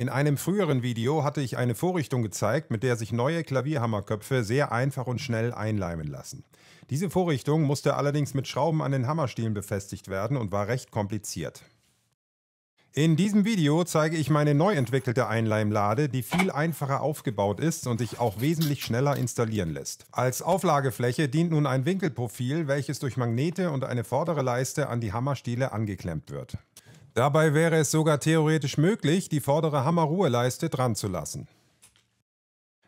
In einem früheren Video hatte ich eine Vorrichtung gezeigt, mit der sich neue Klavierhammerköpfe sehr einfach und schnell einleimen lassen. Diese Vorrichtung musste allerdings mit Schrauben an den Hammerstielen befestigt werden und war recht kompliziert. In diesem Video zeige ich meine neu entwickelte Einleimlade, die viel einfacher aufgebaut ist und sich auch wesentlich schneller installieren lässt. Als Auflagefläche dient nun ein Winkelprofil, welches durch Magnete und eine vordere Leiste an die Hammerstiele angeklemmt wird. Dabei wäre es sogar theoretisch möglich, die vordere Hammerruheleiste dran zu lassen.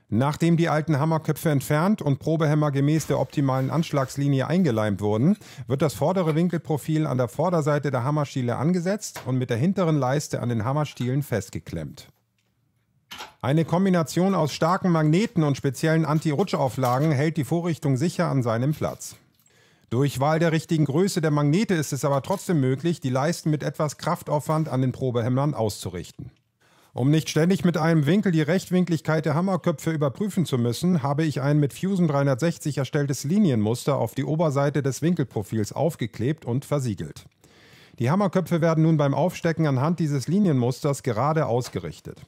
Nachdem die alten Hammerköpfe entfernt und Probehämmer gemäß der optimalen Anschlagslinie eingeleimt wurden, wird das vordere Winkelprofil an der Vorderseite der Hammerstiele angesetzt und mit der hinteren Leiste an den Hammerstielen festgeklemmt. Eine Kombination aus starken Magneten und speziellen Anti-Rutschauflagen hält die Vorrichtung sicher an seinem Platz. Durch Wahl der richtigen Größe der Magnete ist es aber trotzdem möglich, die Leisten mit etwas Kraftaufwand an den Probehämmern auszurichten. Um nicht ständig mit einem Winkel die Rechtwinkligkeit der Hammerköpfe überprüfen zu müssen, habe ich ein mit Fusion 360 erstelltes Linienmuster auf die Oberseite des Winkelprofils aufgeklebt und versiegelt. Die Hammerköpfe werden nun beim Aufstecken anhand dieses Linienmusters gerade ausgerichtet.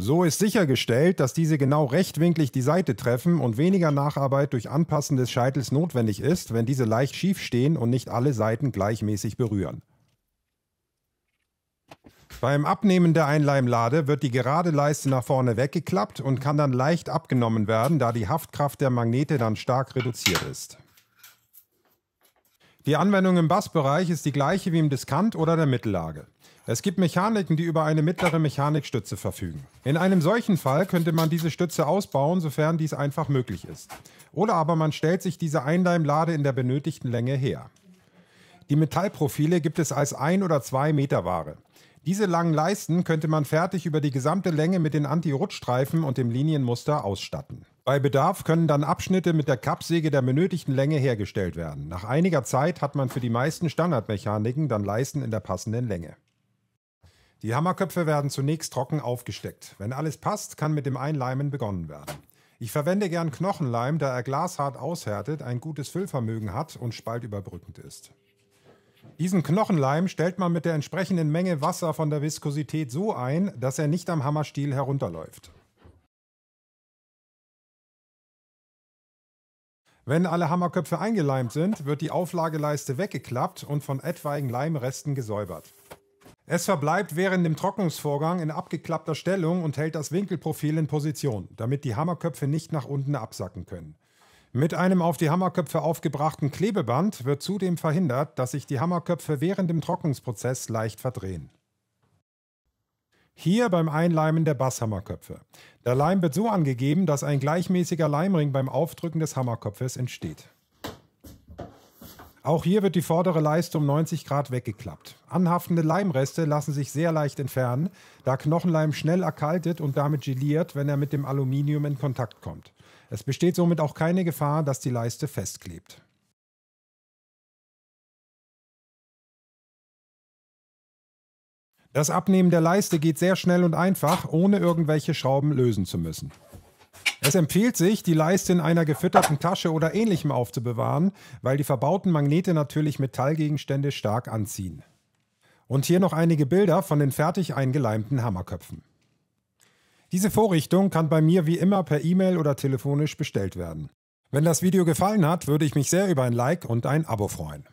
So ist sichergestellt, dass diese genau rechtwinklig die Seite treffen und weniger Nacharbeit durch Anpassen des Scheitels notwendig ist, wenn diese leicht schief stehen und nicht alle Seiten gleichmäßig berühren. Beim Abnehmen der Einleimlade wird die gerade Leiste nach vorne weggeklappt und kann dann leicht abgenommen werden, da die Haftkraft der Magnete dann stark reduziert ist. Die Anwendung im Bassbereich ist die gleiche wie im Diskant oder der Mittellage. Es gibt Mechaniken, die über eine mittlere Mechanikstütze verfügen. In einem solchen Fall könnte man diese Stütze ausbauen, sofern dies einfach möglich ist. Oder aber man stellt sich diese Einleimlade in der benötigten Länge her. Die Metallprofile gibt es als 1 oder 2 Meter Ware. Diese langen Leisten könnte man fertig über die gesamte Länge mit den Anti-Rutschstreifen und dem Linienmuster ausstatten. Bei Bedarf können dann Abschnitte mit der Kappsäge der benötigten Länge hergestellt werden. Nach einiger Zeit hat man für die meisten Standardmechaniken dann Leisten in der passenden Länge. Die Hammerköpfe werden zunächst trocken aufgesteckt. Wenn alles passt, kann mit dem Einleimen begonnen werden. Ich verwende gern Knochenleim, da er glashart aushärtet, ein gutes Füllvermögen hat und spaltüberbrückend ist. Diesen Knochenleim stellt man mit der entsprechenden Menge Wasser von der Viskosität so ein, dass er nicht am Hammerstiel herunterläuft. Wenn alle Hammerköpfe eingeleimt sind, wird die Auflageleiste weggeklappt und von etwaigen Leimresten gesäubert. Es verbleibt während dem Trocknungsvorgang in abgeklappter Stellung und hält das Winkelprofil in Position, damit die Hammerköpfe nicht nach unten absacken können. Mit einem auf die Hammerköpfe aufgebrachten Klebeband wird zudem verhindert, dass sich die Hammerköpfe während dem Trocknungsprozess leicht verdrehen. Hier beim Einleimen der Basshammerköpfe. Der Leim wird so angegeben, dass ein gleichmäßiger Leimring beim Aufdrücken des Hammerkopfes entsteht. Auch hier wird die vordere Leiste um 90 Grad weggeklappt. Anhaftende Leimreste lassen sich sehr leicht entfernen, da Knochenleim schnell erkaltet und damit geliert, wenn er mit dem Aluminium in Kontakt kommt. Es besteht somit auch keine Gefahr, dass die Leiste festklebt. Das Abnehmen der Leiste geht sehr schnell und einfach, ohne irgendwelche Schrauben lösen zu müssen. Es empfiehlt sich, die Leiste in einer gefütterten Tasche oder ähnlichem aufzubewahren, weil die verbauten Magnete natürlich Metallgegenstände stark anziehen. Und hier noch einige Bilder von den fertig eingeleimten Hammerköpfen. Diese Vorrichtung kann bei mir wie immer per E-Mail oder telefonisch bestellt werden. Wenn das Video gefallen hat, würde ich mich sehr über ein Like und ein Abo freuen.